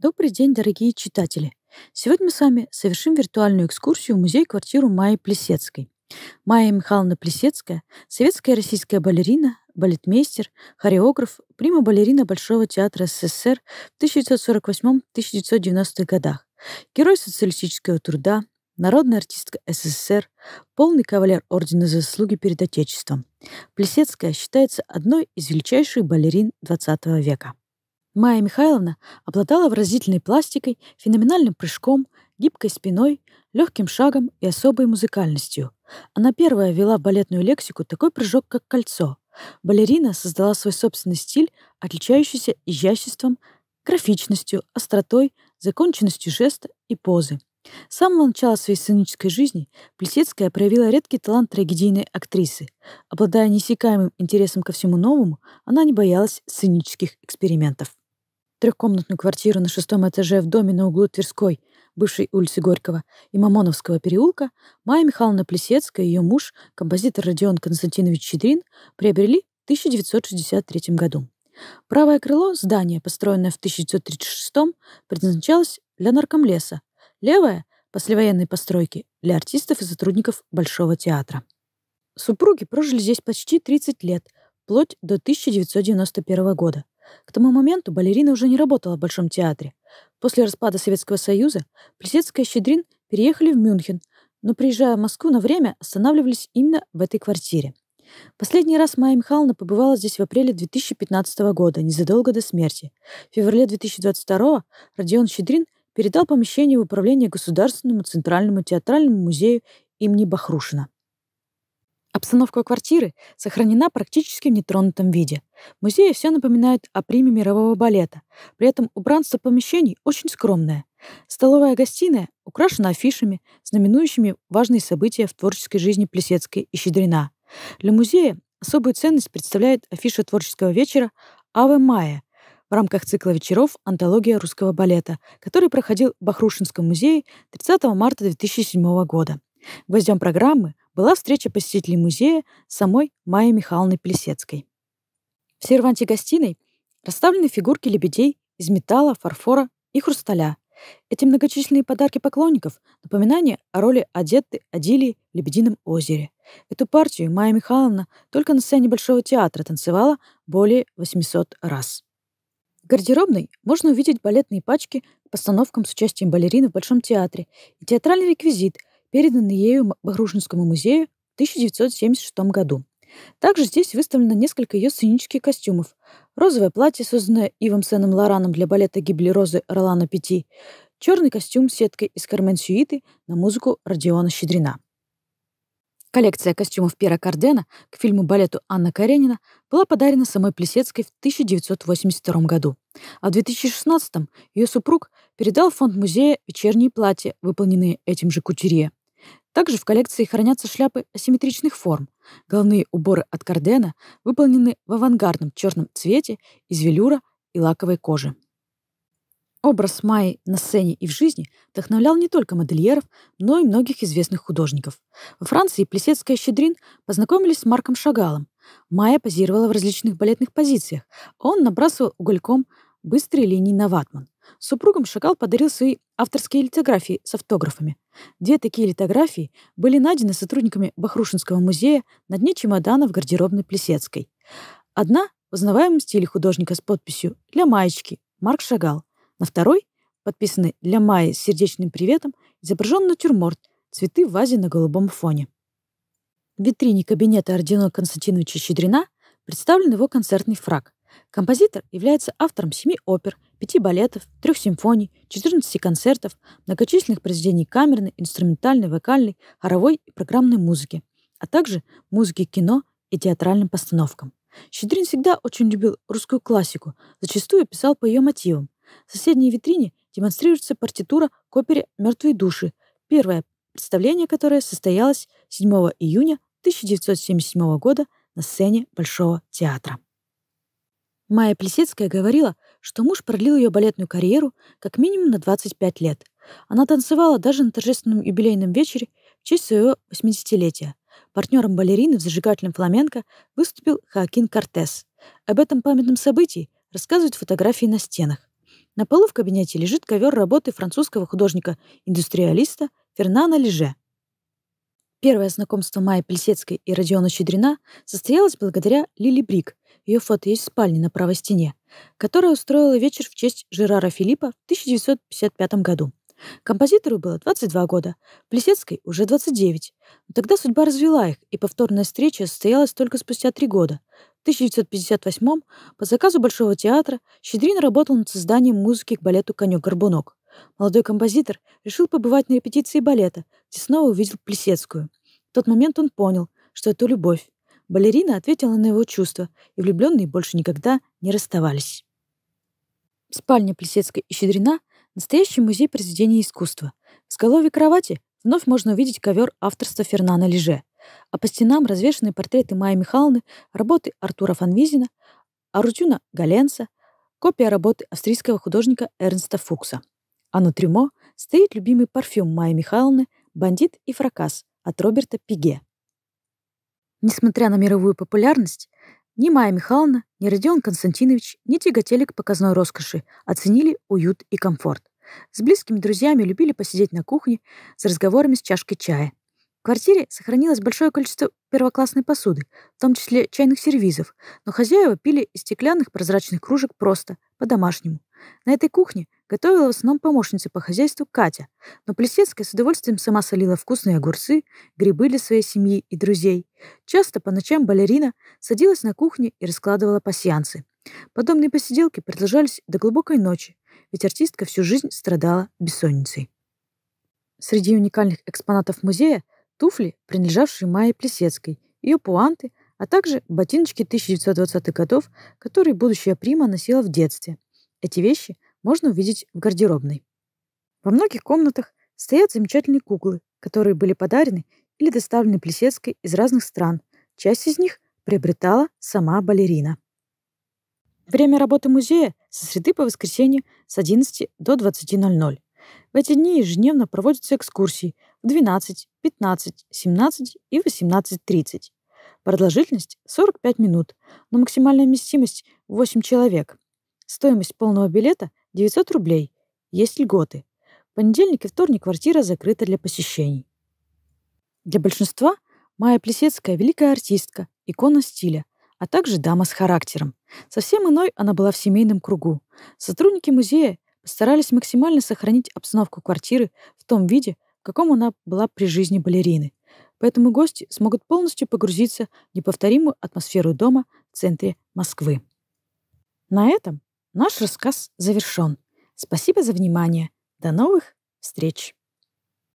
Добрый день, дорогие читатели! Сегодня мы с вами совершим виртуальную экскурсию в музей-квартиру Майи Плесецкой. Майя Михайловна Плесецкая – советская российская балерина, балетмейстер, хореограф, прима-балерина Большого театра СССР в 1948-1990 годах, герой социалистического труда, народная артистка СССР, полный кавалер Ордена Заслуги перед Отечеством. Плесецкая считается одной из величайших балерин XX века. Майя Михайловна обладала выразительной пластикой, феноменальным прыжком, гибкой спиной, легким шагом и особой музыкальностью. Она первая ввела в балетную лексику такой прыжок, как кольцо. Балерина создала свой собственный стиль, отличающийся изяществом, графичностью, остротой, законченностью жеста и позы. С самого начала своей сценической жизни Плесецкая проявила редкий талант трагедийной актрисы. Обладая неиссякаемым интересом ко всему новому, она не боялась сценических экспериментов трехкомнатную квартиру на шестом этаже в доме на углу Тверской, бывшей улицы Горького и Мамоновского переулка, Майя Михайловна Плесецкая и ее муж, композитор Родион Константинович Чедрин приобрели в 1963 году. Правое крыло здания, построенное в 1936 предназначалось для наркомлеса, левое — послевоенной постройки для артистов и сотрудников Большого театра. Супруги прожили здесь почти 30 лет, вплоть до 1991 года. К тому моменту балерина уже не работала в Большом театре. После распада Советского Союза Плесецкая и Щедрин переехали в Мюнхен, но, приезжая в Москву на время, останавливались именно в этой квартире. Последний раз Майя Михайловна побывала здесь в апреле 2015 года, незадолго до смерти. В феврале 2022 Родион Щедрин передал помещение в управление Государственному Центральному театральному музею имени Бахрушина. Обстановка квартиры сохранена практически в нетронутом виде. В музее все напоминает о приме мирового балета. При этом убранство помещений очень скромное. Столовая-гостиная украшена афишами, знаменующими важные события в творческой жизни Плесецкой и Щедрина. Для музея особую ценность представляет афиша творческого вечера «Аве Мая», в рамках цикла вечеров «Антология русского балета», который проходил в Бахрушинском музее 30 марта 2007 года. Гвоздем программы была встреча посетителей музея с самой Майей Михайловной Плесецкой. В серванте гостиной расставлены фигурки лебедей из металла, фарфора и хрусталя. Эти многочисленные подарки поклонников — напоминание о роли Одетты Адилии в «Лебедином озере». Эту партию Майя Михайловна только на сцене Большого театра танцевала более 800 раз. В гардеробной можно увидеть балетные пачки к постановкам с участием балерин в Большом театре и театральный реквизит, переданы ею Багрушинскому музею в 1976 году. Также здесь выставлено несколько ее сценических костюмов. Розовое платье, созданное Ивом Сеном Лораном для балета «Гибли розы» Ролана Пяти, черный костюм с сеткой из кармен-сюиты на музыку Родиона Щедрина. Коллекция костюмов Пьера Кардена к фильму-балету «Анна Каренина» была подарена самой Плесецкой в 1982 году, а в 2016 ее супруг передал в фонд музея вечерние платья, выполненные этим же кутюрье. Также в коллекции хранятся шляпы асимметричных форм. Головные уборы от Кардена выполнены в авангардном черном цвете из велюра и лаковой кожи. Образ Майи на сцене и в жизни вдохновлял не только модельеров, но и многих известных художников. Во Франции Плесецкая и Щедрин познакомились с Марком Шагалом. Майя позировала в различных балетных позициях, а он набрасывал угольком быстрые линии на ватман. Супругам Шагал подарил свои авторские литографии с автографами. Две такие литографии были найдены сотрудниками Бахрушинского музея на дне чемодана в гардеробной Плесецкой. Одна в узнаваемом стиле художника с подписью «Для маечки» Марк Шагал. На второй подписаны «Для Майи» с сердечным приветом изображен натюрморт «Цветы в вазе на голубом фоне». В витрине кабинета Ордена Константиновича Щедрина представлен его концертный фраг. Композитор является автором семи опер – пяти балетов, трех симфоний, 14 концертов, многочисленных произведений камерной, инструментальной, вокальной, хоровой и программной музыки, а также музыки кино и театральным постановкам. Щедрин всегда очень любил русскую классику, зачастую писал по ее мотивам. В соседней витрине демонстрируется партитура к опере «Мертвые души», первое представление которое состоялось 7 июня 1977 года на сцене Большого театра. Майя Плесецкая говорила, что муж продлил ее балетную карьеру как минимум на 25 лет. Она танцевала даже на торжественном юбилейном вечере в честь своего 80-летия. Партнером балерины в зажигательном фламенко выступил Хоакин Кортес. Об этом памятном событии рассказывают фотографии на стенах. На полу в кабинете лежит ковер работы французского художника-индустриалиста Фернана Леже. Первое знакомство Майи Плесецкой и Родиона Щедрина состоялось благодаря Лили Брик, ее фото есть в спальне на правой стене, которая устроила вечер в честь Жерара Филиппа в 1955 году. Композитору было 22 года, Плесецкой уже 29. Но тогда судьба развела их, и повторная встреча состоялась только спустя три года. В 1958 по заказу Большого театра Щедрин работал над созданием музыки к балету «Конек-горбунок». Молодой композитор решил побывать на репетиции балета, где снова увидел Плесецкую. В тот момент он понял, что это любовь. Балерина ответила на его чувства, и влюбленные больше никогда не расставались. Спальня Плесецкой и Щедрина — настоящий музей произведений искусства. В голове кровати вновь можно увидеть ковер авторства Фернана Леже, а по стенам развешаны портреты Майи Михайловны, работы Артура Фанвизина, Арутюна Галенса, копия работы австрийского художника Эрнста Фукса. А на трюмо стоит любимый парфюм Майи Михайловны «Бандит и фракас» от Роберта Пиге. Несмотря на мировую популярность, ни Майя Михайловна, ни Родион Константинович ни тяготели к показной роскоши, оценили уют и комфорт. С близкими друзьями любили посидеть на кухне с разговорами с чашкой чая, квартире сохранилось большое количество первоклассной посуды, в том числе чайных сервизов, но хозяева пили из стеклянных прозрачных кружек просто, по-домашнему. На этой кухне готовила в основном помощница по хозяйству Катя, но Плесецкая с удовольствием сама солила вкусные огурцы, грибы для своей семьи и друзей. Часто по ночам балерина садилась на кухне и раскладывала пасьянцы. Подобные посиделки продолжались до глубокой ночи, ведь артистка всю жизнь страдала бессонницей. Среди уникальных экспонатов музея туфли, принадлежавшие Майе Плесецкой, ее пуанты, а также ботиночки 1920-х годов, которые будущая прима носила в детстве. Эти вещи можно увидеть в гардеробной. Во многих комнатах стоят замечательные куклы, которые были подарены или доставлены Плесецкой из разных стран. Часть из них приобретала сама балерина. Время работы музея со среды по воскресенье с 11 до 20.00. В эти дни ежедневно проводятся экскурсии в 12, 15, 17 и 18.30. Продолжительность 45 минут, но максимальная вместимость 8 человек. Стоимость полного билета 900 рублей. Есть льготы. В понедельник и вторник квартира закрыта для посещений. Для большинства Майя Плесецкая – великая артистка, икона стиля, а также дама с характером. Совсем иной она была в семейном кругу. Сотрудники музея старались максимально сохранить обстановку квартиры в том виде, в каком она была при жизни балерины. Поэтому гости смогут полностью погрузиться в неповторимую атмосферу дома в центре Москвы. На этом наш рассказ завершен. Спасибо за внимание. До новых встреч!